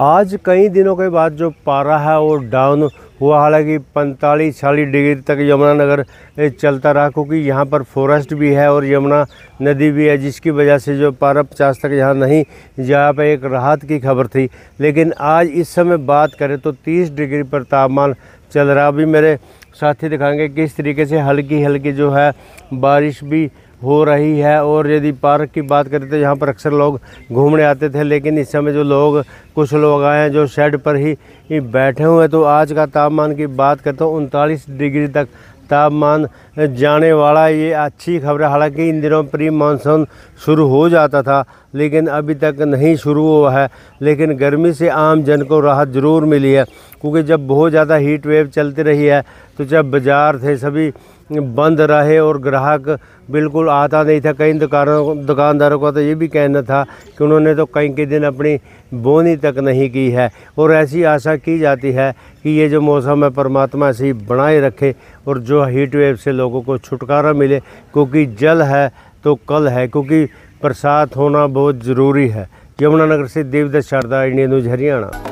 आज कई दिनों के बाद जो पारा है वो डाउन हुआ हालांकि पैंतालीस चालीस डिग्री तक यमुनानगर चलता रहा क्योंकि यहाँ पर फॉरेस्ट भी है और यमुना नदी भी है जिसकी वजह से जो पारा पचास तक यहाँ नहीं जा पर एक राहत की खबर थी लेकिन आज इस समय बात करें तो तीस डिग्री पर तापमान चल रहा अभी मेरे साथी दिखाएंगे किस तरीके से हल्की हल्की जो है बारिश भी हो रही है और यदि पार्क की बात करें तो यहाँ पर अक्सर लोग घूमने आते थे लेकिन इस समय जो लोग कुछ लोग आए हैं जो शेड पर ही बैठे हुए हैं तो आज का तापमान की बात करते हैं तो उनतालीस डिग्री तक तापमान जाने वाला ये अच्छी खबर है हालांकि इन दिनों प्री मानसून शुरू हो जाता था लेकिन अभी तक नहीं शुरू हुआ है लेकिन गर्मी से आम जन को राहत ज़रूर मिली है क्योंकि जब बहुत ज़्यादा हीट वेव चलती रही है तो जब बाज़ार थे सभी बंद रहे और ग्राहक बिल्कुल आता नहीं था कई दुकानों दुकानदारों का तो ये भी कहना था कि उन्होंने तो कई के दिन अपनी बोनी तक नहीं की है और ऐसी आशा की जाती है कि ये जो मौसम है परमात्मा से बनाए रखे और जो हीट वेव से लोगों को छुटकारा मिले क्योंकि जल है तो कल है क्योंकि बरसात होना बहुत ज़रूरी है यमुनानगर से देवदत्त शारदा इंडिया न्यूज हरियाणा